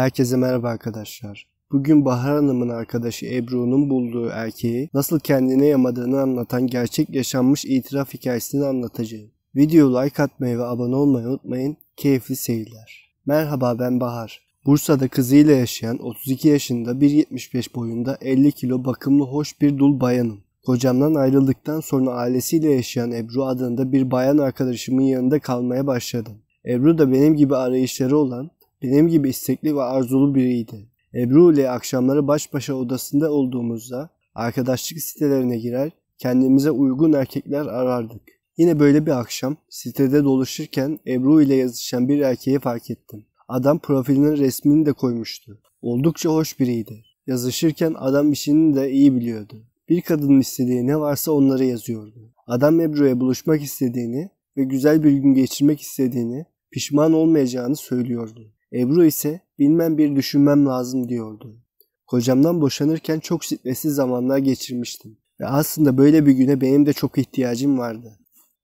Herkese merhaba arkadaşlar. Bugün Bahar Hanım'ın arkadaşı Ebru'nun bulduğu erkeği nasıl kendine yamadığını anlatan gerçek yaşanmış itiraf hikayesini anlatacağım. Videoyu like atmayı ve abone olmayı unutmayın. Keyifli seyirler. Merhaba ben Bahar. Bursa'da kızıyla yaşayan 32 yaşında 1.75 boyunda 50 kilo bakımlı hoş bir dul bayanım. Kocamdan ayrıldıktan sonra ailesiyle yaşayan Ebru adında bir bayan arkadaşımın yanında kalmaya başladım. Ebru da benim gibi arayışları olan benim gibi istekli ve arzulu biriydi. Ebru ile akşamları baş başa odasında olduğumuzda arkadaşlık sitelerine girer, kendimize uygun erkekler arardık. Yine böyle bir akşam sitede dolaşırken Ebru ile yazışan bir erkeği fark ettim. Adam profilinin resmini de koymuştu. Oldukça hoş biriydi. Yazışırken adam işini de iyi biliyordu. Bir kadının istediği ne varsa onları yazıyordu. Adam Ebru'ya buluşmak istediğini ve güzel bir gün geçirmek istediğini, pişman olmayacağını söylüyordu. Ebru ise bilmem bir düşünmem lazım diyordu. Kocamdan boşanırken çok stresli zamanlar geçirmiştim. Ve aslında böyle bir güne benim de çok ihtiyacım vardı.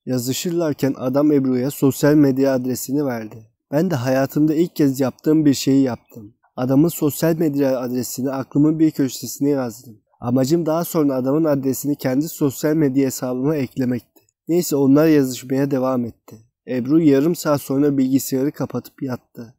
Yazışırlarken adam Ebru'ya sosyal medya adresini verdi. Ben de hayatımda ilk kez yaptığım bir şeyi yaptım. Adamın sosyal medya adresini aklımın bir köşesine yazdım. Amacım daha sonra adamın adresini kendi sosyal medya hesabıma eklemekti. Neyse onlar yazışmaya devam etti. Ebru yarım saat sonra bilgisayarı kapatıp yattı.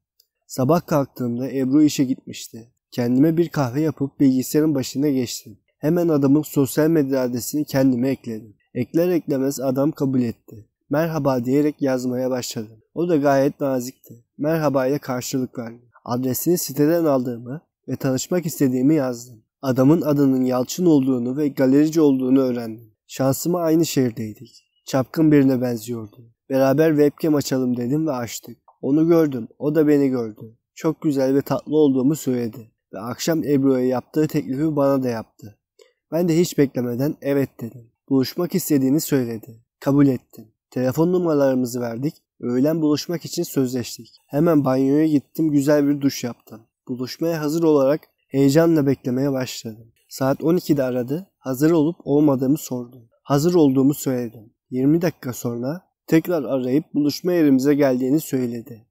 Sabah kalktığımda Ebru işe gitmişti. Kendime bir kahve yapıp bilgisayarın başına geçtim. Hemen adamın sosyal medya adresini kendime ekledim. Ekler eklemez adam kabul etti. Merhaba diyerek yazmaya başladım. O da gayet nazikti. Merhaba ile karşılık verdi. Adresini siteden aldığımı ve tanışmak istediğimi yazdım. Adamın adının Yalçın olduğunu ve galerici olduğunu öğrendim. Şansıma aynı şehirdeydik. Çapkın birine benziyordu. Beraber webcam açalım dedim ve açtık. Onu gördüm, o da beni gördü. Çok güzel ve tatlı olduğumu söyledi ve akşam Ebru'ya yaptığı teklifi bana da yaptı. Ben de hiç beklemeden evet dedim. Buluşmak istediğini söyledi. Kabul ettim. Telefon numaralarımızı verdik. Öğlen buluşmak için sözleştik. Hemen banyoya gittim güzel bir duş yaptım. Buluşmaya hazır olarak heyecanla beklemeye başladım. Saat 12'de aradı. Hazır olup olmadığımı sordu. Hazır olduğumu söyledim. 20 dakika sonra tekrar arayıp buluşma yerimize geldiğini söyledi.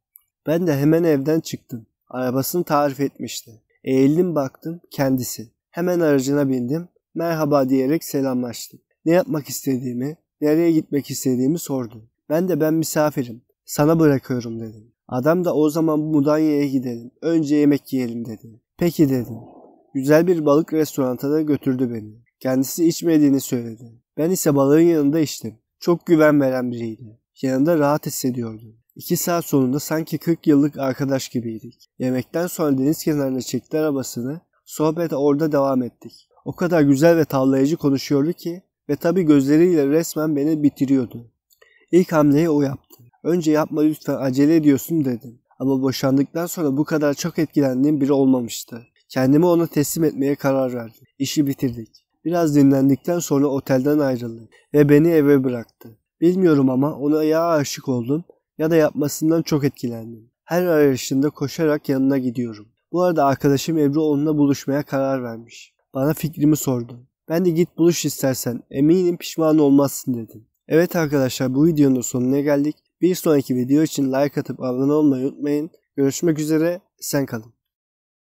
Ben de hemen evden çıktım. Arabasını tarif etmişti. Eğildim baktım kendisi. Hemen aracına bindim. Merhaba diyerek selamlaştım. Ne yapmak istediğimi, nereye gitmek istediğimi sordu. Ben de ben misafirim. Sana bırakıyorum dedim. Adam da o zaman Mudanya'ya gidelim. Önce yemek yiyelim dedi. Peki dedim. Güzel bir balık restoranta da götürdü beni. Kendisi içmediğini söyledi. Ben ise balığın yanında içtim. Çok güven veren biriydi. Yanında rahat hissediyordum. İki saat sonunda sanki 40 yıllık arkadaş gibiydik. Yemekten sonra deniz kenarına çekti arabasını. Sohbete orada devam ettik. O kadar güzel ve tavlayıcı konuşuyordu ki ve tabi gözleriyle resmen beni bitiriyordu. İlk hamleyi o yaptı. Önce yapma lütfen acele ediyorsun dedim. Ama boşandıktan sonra bu kadar çok etkilendiğim biri olmamıştı. Kendimi ona teslim etmeye karar verdim. İşi bitirdik. Biraz dinlendikten sonra otelden ayrıldı ve beni eve bıraktı. Bilmiyorum ama ona ya aşık oldum ya da yapmasından çok etkilendim. Her arayışında koşarak yanına gidiyorum. Bu arada arkadaşım Ebru onunla buluşmaya karar vermiş. Bana fikrimi sordu. Ben de git buluş istersen eminim pişman olmazsın dedim. Evet arkadaşlar bu videonun sonuna geldik. Bir sonraki video için like atıp abone olmayı unutmayın. Görüşmek üzere sen kalın.